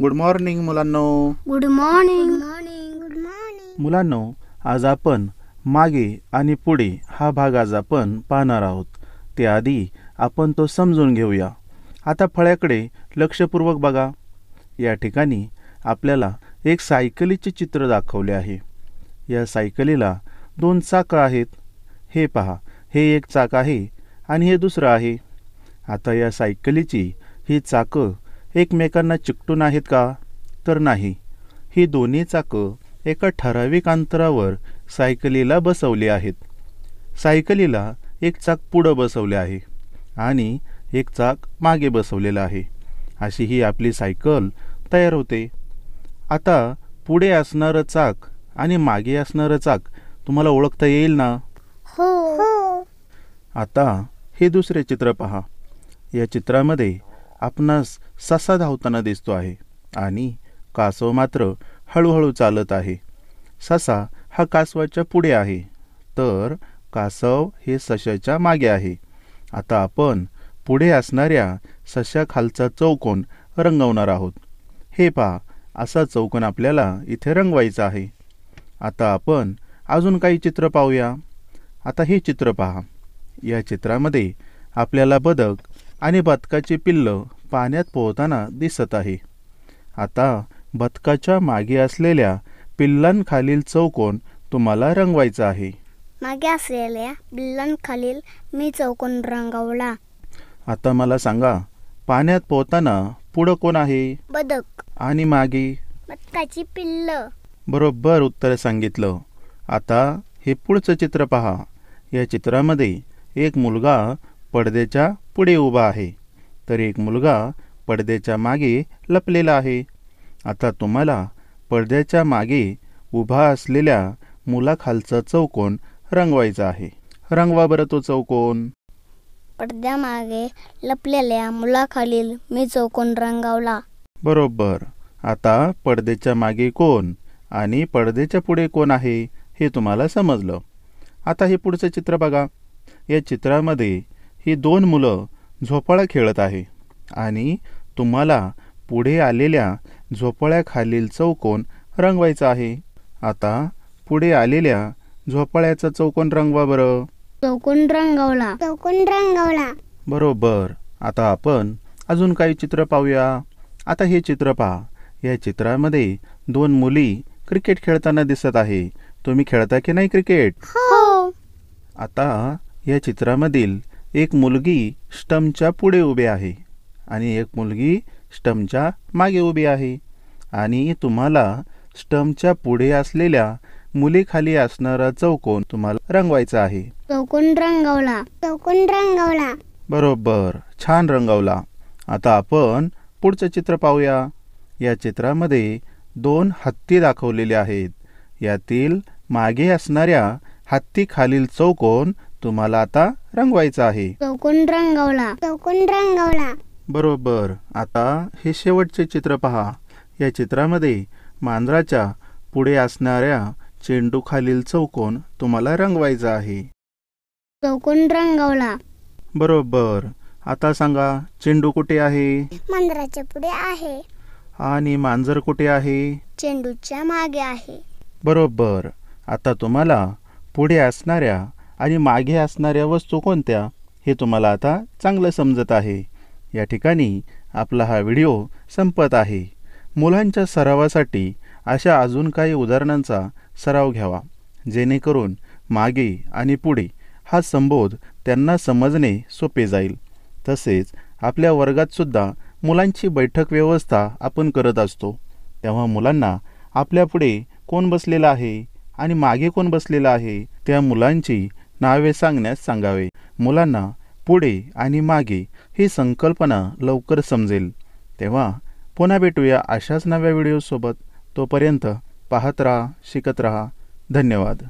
good morning मुलांनो good morning good morning मुलांनो आज आपण मागे आणि पुढे हा भाग आज आपण पाहणार आहोत त्याआधी आपण तो समजून घेऊया आता फळ्याकडे लक्षपूर्वक बघा या ठिकाणी आपल्याला एक सायकलीचे चित्र दाखवले आहे या सायकलीला दोन चाक आहेत हे पहा हे एक चाक आहे आणि हे दुसरं आहे आता या सायकलीची ही चाकं एकमेकांना चिकटून आहेत का तर नाही ही दोन्ही चाकं एका ठराविक अंतरावर सायकलीला बसवली आहेत सायकलीला एक चाक पुढं बसवले आहे आणि एक चाक मागे बसवलेला आहे अशी ही आपली सायकल तयार होते आता पुढे असणारं चाक आणि मागे असणारं चाक तुम्हाला ओळखता येईल ना हो आता हे दुसरे चित्र पहा या चित्रामध्ये आपणास ससा धावताना दिसतो आहे आणि कासव मात्र हळूहळू चालत आहे ससा हा कासवाच्या पुढे आहे तर कासव हे सशाच्या मागे आहे आता आपण पुढे असणाऱ्या सशाखालचा चौकोन रंगवणार आहोत हे पहा असा चौकोन आपल्याला इथे रंगवायचा आहे आता आपण अजून काही चित्र पाहूया आता हे चित्र पहा या चित्रामध्ये आपल्याला बदक आणि बदकाचे पिल्ल पाण्यात पोहताना दिसत आहे आता बदकाच्या मागे असलेल्या पिल्लांखालील चौकोन तुम्हाला रंगवायचा आहे मागे असलेल्या पिल्लांखालील मी चौकोन रंगवला आता मला सांगा पाण्यात पोहताना पुढं कोण आहे बदक आणि मागे बदकाची पिल्ल बरोबर उत्तर सांगितलं आता हे पुढचं चित्र पहा या चित्रामध्ये एक मुलगा पडद्याच्या पुढे उभा आहे तर एक मुलगा पडद्याच्या मागे लपलेला आहे आता तुम्हाला पडद्याच्या मागे उभा असलेल्या मुलाखालचा चौकोन रंगवायचा आहे रंगवा बरं तो चौकोन पडद्यामागे लपलेल्या मुलाखालील मी चौकोन रंगवला बरोबर आता पडद्याच्या मागे कोण आणि पडद्याच्या पुढे कोण आहे हे तुम्हाला समजलं आता हे पुढचं चित्र बघा या चित्रामध्ये ही दोन मुलं झोपाळा खेळत आहे आणि तुम्हाला पुढे आलेल्या झोपाळ्याखालील चौकोन रंगवायचा आहे आता पुढे आलेल्या झोपाळ्याचा चौकोन रंगवा बरं चौकोन रंगवला चौकोन रंगवला बरोबर आता आपण अजून काही चित्र पाहूया आता हे चित्र पहा या चित्रामध्ये दोन मुली क्रिकेट खेळताना दिसत आहे तुम्ही खेळता की नाही क्रिकेट हो आता या चित्रामधील एक मुलगी स्टमच्या पुढे उभी आहे आणि एक मुलगी स्टमच्या मागे उभी आहे आणि तुम्हाला स्टमच्या पुढे असलेल्या मुली खाली असणारा चौकोन तुम्हाला रंगवायचा आहे चौकोन रंगवला चौकोन रंगवला बरोबर छान रंगवला आता आपण पुढचं चित्र पाहूया या चित्रामध्ये दोन हत्ती दाखवलेले आहेत यातील मागे असणाऱ्या हत्ती खालील चौकोन तुम्हाला आता रंगवायचं आहे चौकोन रंगवला चौकोन रंगवला बरोबर आता हे शेवटचे चित्र पहा या चित्रामध्ये मांजराच्या पुढे असणाऱ्या चेंडू खालील चौकोन तुम्हाला रंगवायचा आहे चौकोन रंगवला बरोबर आता सांगा चेंडू कुठे आहे मांजराच्या पुढे आहे आणि मांजर कुठे आहे चेंडूच्या मागे आहे बरोबर आता तुम्हाला पुढे असणाऱ्या आणि मागे असणाऱ्या वस्तू कोणत्या हे तुम्हाला आता चांगलं समजत आहे या ठिकाणी आपला हा व्हिडिओ संपत आहे मुलांच्या सरावासाठी अशा अजून काही उदाहरणांचा सराव घ्यावा जेणेकरून मागे आणि पुढे हा संबोध त्यांना समजणे सोपे जाईल तसेच आपल्या वर्गातसुद्धा मुलांची बैठक व्यवस्था आपण करत असतो तेव्हा मुलांना आपल्यापुढे कोण बसलेला आहे आणि मागे कोण बसलेला आहे त्या मुलांची नावे सांगण्यास सांगावे मुलांना पुढे आणि मागे ही संकल्पना लवकर समजेल तेव्हा पुन्हा भेटूया अशाच नव्या व्हिडिओसोबत तोपर्यंत पाहत राहा शिकत राहा धन्यवाद